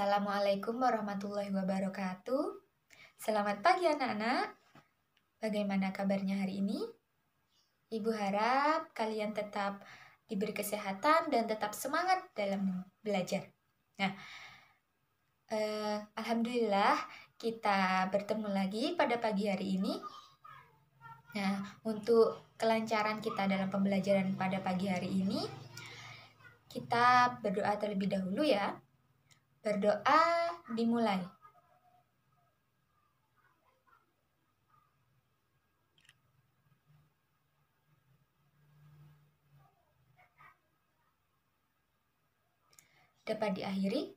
Assalamualaikum warahmatullahi wabarakatuh. Selamat pagi anak-anak. Bagaimana kabarnya hari ini? Ibu harap kalian tetap diberi kesehatan dan tetap semangat dalam belajar. Nah, eh, alhamdulillah kita bertemu lagi pada pagi hari ini. Nah, untuk kelancaran kita dalam pembelajaran pada pagi hari ini, kita berdoa terlebih dahulu ya. Berdoa dimulai. Dapat diakhiri.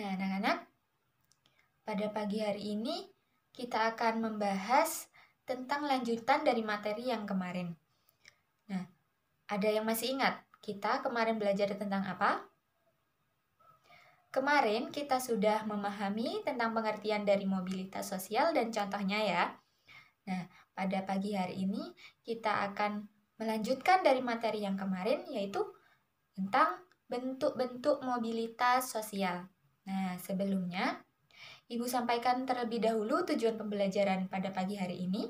Nah, anak-anak, pada pagi hari ini kita akan membahas tentang lanjutan dari materi yang kemarin. Nah, ada yang masih ingat? Kita kemarin belajar tentang apa? Kemarin kita sudah memahami tentang pengertian dari mobilitas sosial dan contohnya ya. Nah, pada pagi hari ini kita akan melanjutkan dari materi yang kemarin yaitu tentang bentuk-bentuk mobilitas sosial. Nah, sebelumnya Ibu sampaikan terlebih dahulu tujuan pembelajaran pada pagi hari ini.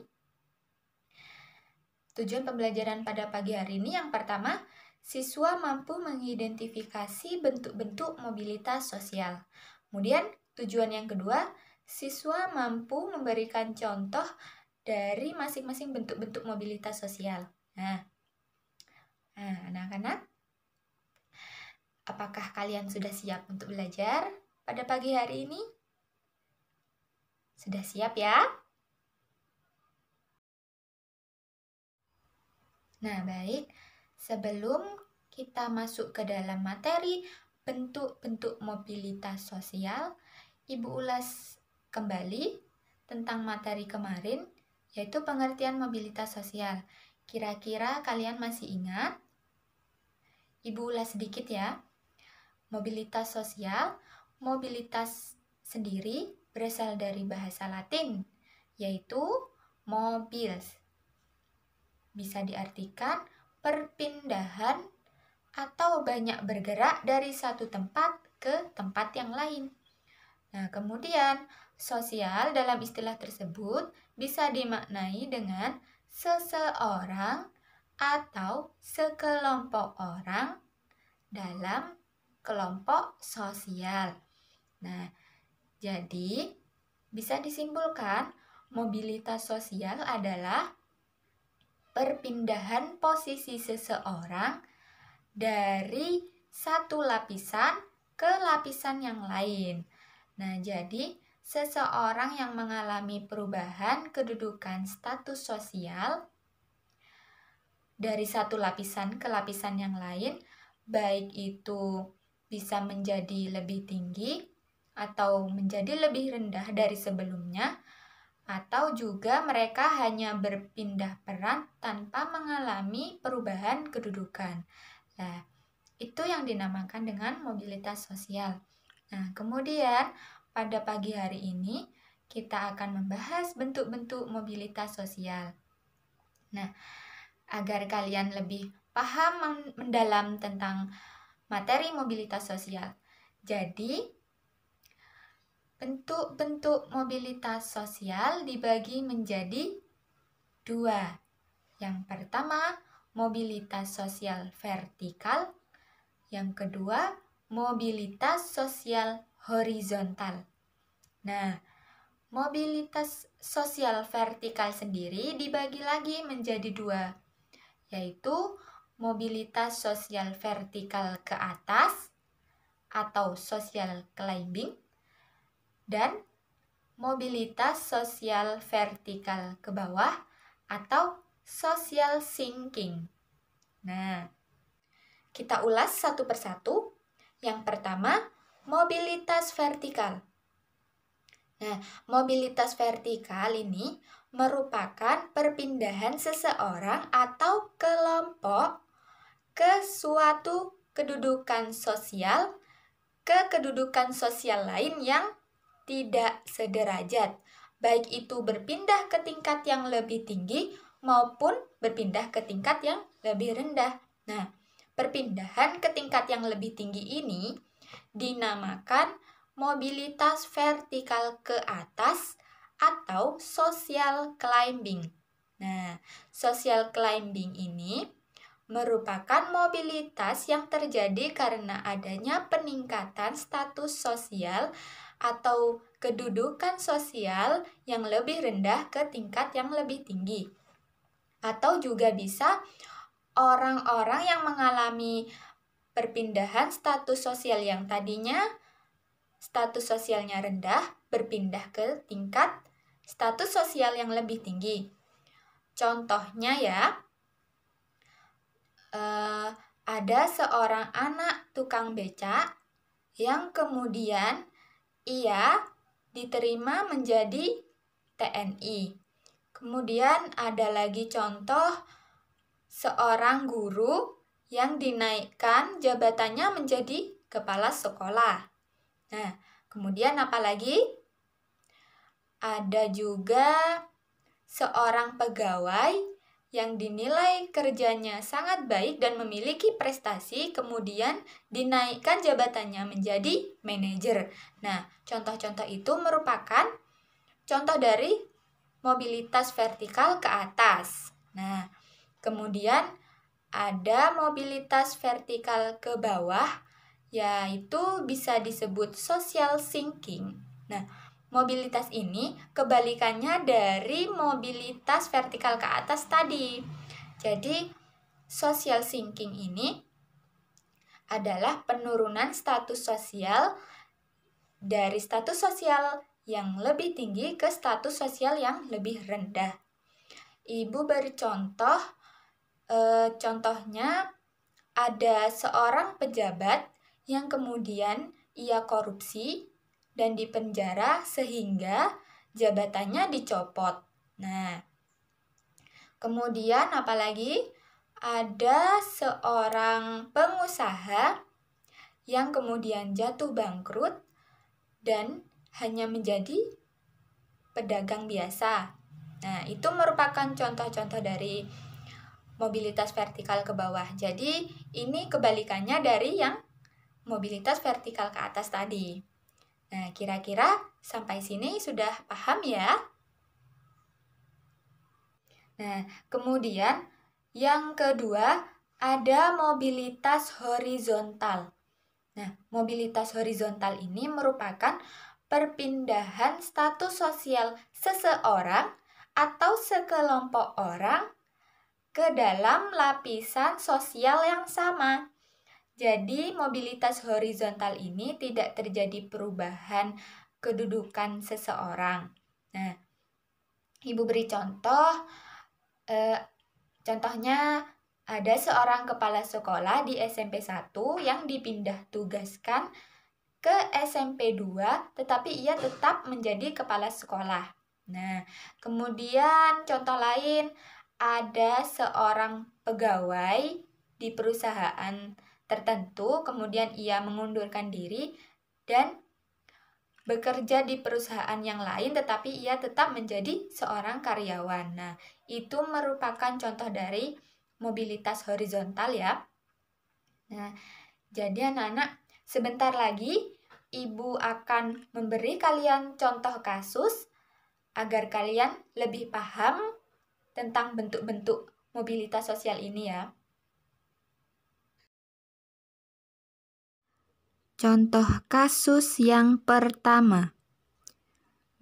Tujuan pembelajaran pada pagi hari ini yang pertama siswa mampu mengidentifikasi bentuk-bentuk mobilitas sosial. Kemudian, tujuan yang kedua, siswa mampu memberikan contoh dari masing-masing bentuk-bentuk mobilitas sosial. Nah, anak-anak, nah, nah. apakah kalian sudah siap untuk belajar pada pagi hari ini? Sudah siap ya? Nah, baik. Sebelum kita masuk ke dalam materi bentuk-bentuk mobilitas sosial, Ibu ulas kembali tentang materi kemarin, yaitu pengertian mobilitas sosial. Kira-kira kalian masih ingat? Ibu ulas sedikit ya. Mobilitas sosial, mobilitas sendiri berasal dari bahasa Latin, yaitu mobiles. Bisa diartikan perpindahan atau banyak bergerak dari satu tempat ke tempat yang lain. Nah, kemudian sosial dalam istilah tersebut bisa dimaknai dengan seseorang atau sekelompok orang dalam kelompok sosial. Nah, jadi bisa disimpulkan mobilitas sosial adalah perpindahan posisi seseorang dari satu lapisan ke lapisan yang lain. Nah, jadi seseorang yang mengalami perubahan kedudukan status sosial dari satu lapisan ke lapisan yang lain, baik itu bisa menjadi lebih tinggi atau menjadi lebih rendah dari sebelumnya, atau juga mereka hanya berpindah peran tanpa mengalami perubahan kedudukan. Nah, itu yang dinamakan dengan mobilitas sosial. Nah, kemudian pada pagi hari ini kita akan membahas bentuk-bentuk mobilitas sosial. Nah, agar kalian lebih paham mendalam tentang materi mobilitas sosial. Jadi, Bentuk-bentuk mobilitas sosial dibagi menjadi dua. Yang pertama, mobilitas sosial vertikal. Yang kedua, mobilitas sosial horizontal. Nah, mobilitas sosial vertikal sendiri dibagi lagi menjadi dua, yaitu mobilitas sosial vertikal ke atas atau sosial climbing dan mobilitas sosial vertikal ke bawah atau social sinking. Nah, kita ulas satu persatu. Yang pertama, mobilitas vertikal. Nah, mobilitas vertikal ini merupakan perpindahan seseorang atau kelompok ke suatu kedudukan sosial ke kedudukan sosial lain yang tidak sederajat, baik itu berpindah ke tingkat yang lebih tinggi maupun berpindah ke tingkat yang lebih rendah. Nah, perpindahan ke tingkat yang lebih tinggi ini dinamakan mobilitas vertikal ke atas atau social climbing. Nah, social climbing ini merupakan mobilitas yang terjadi karena adanya peningkatan status sosial atau kedudukan sosial yang lebih rendah ke tingkat yang lebih tinggi. Atau juga bisa orang-orang yang mengalami perpindahan status sosial yang tadinya status sosialnya rendah berpindah ke tingkat status sosial yang lebih tinggi. Contohnya ya, eh, ada seorang anak tukang becak yang kemudian ia diterima menjadi TNI. Kemudian ada lagi contoh seorang guru yang dinaikkan jabatannya menjadi kepala sekolah. Nah, kemudian apa lagi? Ada juga seorang pegawai yang dinilai kerjanya sangat baik dan memiliki prestasi kemudian dinaikkan jabatannya menjadi manajer. Nah, contoh-contoh itu merupakan contoh dari mobilitas vertikal ke atas. Nah, kemudian ada mobilitas vertikal ke bawah yaitu bisa disebut social sinking. Nah, Mobilitas ini kebalikannya dari mobilitas vertikal ke atas tadi. Jadi, social sinking ini adalah penurunan status sosial dari status sosial yang lebih tinggi ke status sosial yang lebih rendah. Ibu beri contoh, e, contohnya ada seorang pejabat yang kemudian ia korupsi dan dipenjara sehingga jabatannya dicopot. Nah, kemudian apalagi ada seorang pengusaha yang kemudian jatuh bangkrut dan hanya menjadi pedagang biasa. Nah, itu merupakan contoh-contoh dari mobilitas vertikal ke bawah. Jadi, ini kebalikannya dari yang mobilitas vertikal ke atas tadi. Nah, kira-kira sampai sini sudah paham ya? Nah, kemudian yang kedua ada mobilitas horizontal. Nah, mobilitas horizontal ini merupakan perpindahan status sosial seseorang atau sekelompok orang ke dalam lapisan sosial yang sama jadi, mobilitas horizontal ini tidak terjadi perubahan kedudukan seseorang. Nah, Ibu beri contoh, eh, contohnya ada seorang kepala sekolah di SMP 1 yang dipindah tugaskan ke SMP 2, tetapi ia tetap menjadi kepala sekolah. Nah, kemudian contoh lain, ada seorang pegawai di perusahaan tertentu, kemudian ia mengundurkan diri dan bekerja di perusahaan yang lain tetapi ia tetap menjadi seorang karyawan. Nah, itu merupakan contoh dari mobilitas horizontal ya. Nah, jadi anak-anak sebentar lagi ibu akan memberi kalian contoh kasus agar kalian lebih paham tentang bentuk-bentuk mobilitas sosial ini ya. Contoh kasus yang pertama.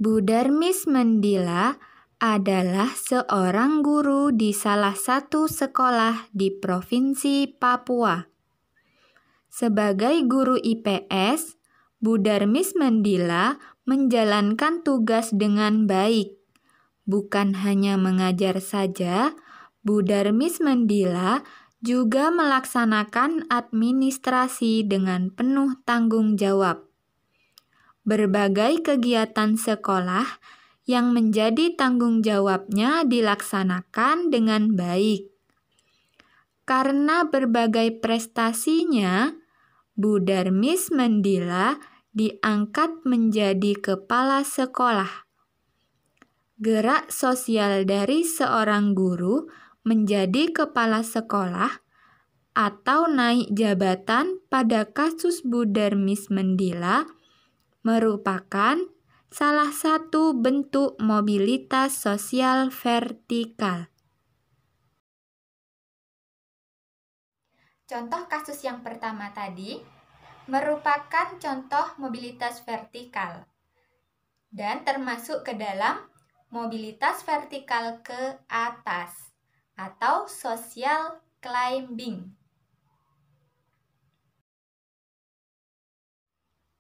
Budarmis Mendila adalah seorang guru di salah satu sekolah di Provinsi Papua. Sebagai guru IPS, Budarmis Mendila menjalankan tugas dengan baik. Bukan hanya mengajar saja, Budarmis Mendila juga melaksanakan administrasi dengan penuh tanggung jawab. Berbagai kegiatan sekolah yang menjadi tanggung jawabnya dilaksanakan dengan baik. Karena berbagai prestasinya, Bu Darmis Mendila diangkat menjadi kepala sekolah. Gerak sosial dari seorang guru menjadi kepala sekolah, atau naik jabatan pada kasus Budermis Mendila merupakan salah satu bentuk mobilitas sosial vertikal. Contoh kasus yang pertama tadi merupakan contoh mobilitas vertikal dan termasuk ke dalam mobilitas vertikal ke atas atau social climbing.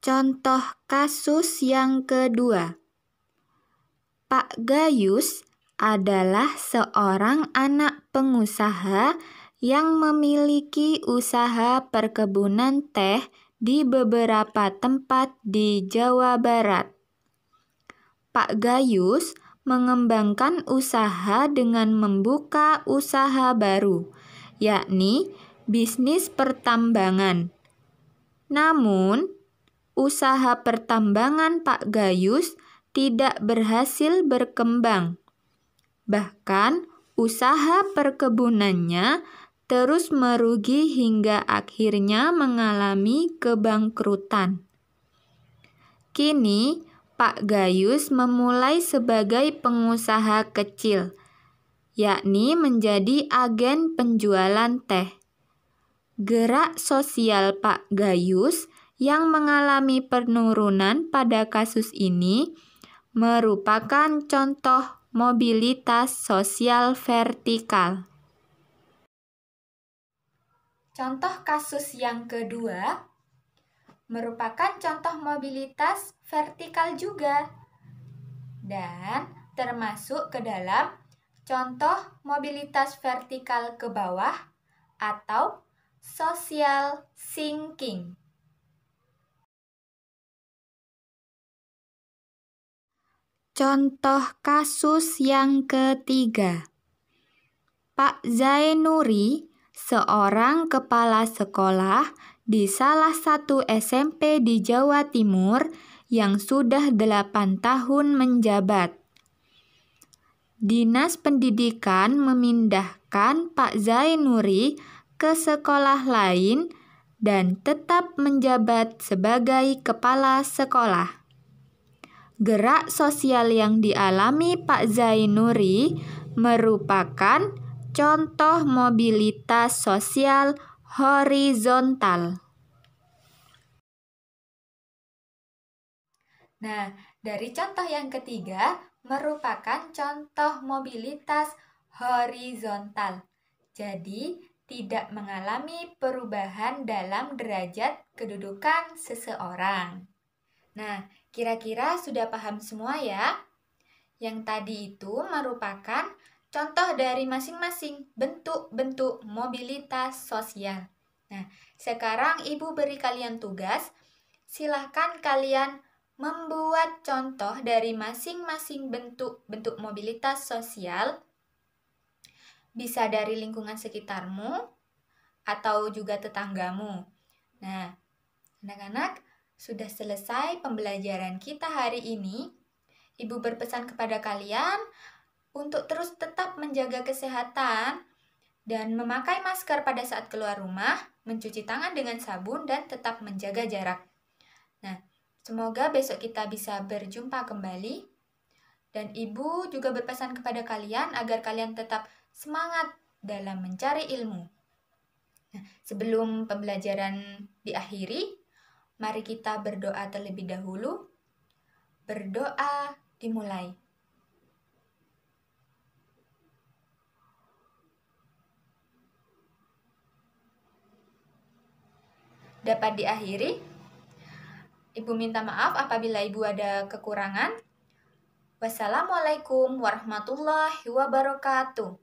Contoh kasus yang kedua. Pak Gayus adalah seorang anak pengusaha yang memiliki usaha perkebunan teh di beberapa tempat di Jawa Barat. Pak Gayus mengembangkan usaha dengan membuka usaha baru, yakni bisnis pertambangan. Namun, usaha pertambangan Pak Gayus tidak berhasil berkembang. Bahkan, usaha perkebunannya terus merugi hingga akhirnya mengalami kebangkrutan. Kini, Pak Gayus memulai sebagai pengusaha kecil, yakni menjadi agen penjualan teh. Gerak sosial Pak Gayus yang mengalami penurunan pada kasus ini merupakan contoh mobilitas sosial vertikal. Contoh kasus yang kedua merupakan contoh mobilitas vertikal juga dan termasuk ke dalam contoh mobilitas vertikal ke bawah atau social sinking. Contoh kasus yang ketiga. Pak Zainuri, seorang kepala sekolah di salah satu SMP di Jawa Timur, yang sudah delapan tahun menjabat. Dinas Pendidikan memindahkan Pak Zainuri ke sekolah lain dan tetap menjabat sebagai kepala sekolah gerak sosial yang dialami Pak Zainuri merupakan contoh mobilitas sosial horizontal. Nah, dari contoh yang ketiga merupakan contoh mobilitas horizontal. Jadi, tidak mengalami perubahan dalam derajat kedudukan seseorang. Nah, kira-kira sudah paham semua ya? Yang tadi itu merupakan contoh dari masing-masing bentuk-bentuk mobilitas sosial. Nah, sekarang Ibu beri kalian tugas, silahkan kalian membuat contoh dari masing-masing bentuk-bentuk mobilitas sosial, bisa dari lingkungan sekitarmu atau juga tetanggamu. Nah, anak-anak, sudah selesai pembelajaran kita hari ini. Ibu berpesan kepada kalian untuk terus tetap menjaga kesehatan dan memakai masker pada saat keluar rumah, mencuci tangan dengan sabun, dan tetap menjaga jarak. Nah, Semoga besok kita bisa berjumpa kembali. Dan Ibu juga berpesan kepada kalian agar kalian tetap semangat dalam mencari ilmu. Nah, sebelum pembelajaran diakhiri, mari kita berdoa terlebih dahulu. Berdoa dimulai. Dapat diakhiri? Ibu minta maaf apabila ibu ada kekurangan. Wassalamualaikum warahmatullahi wabarakatuh.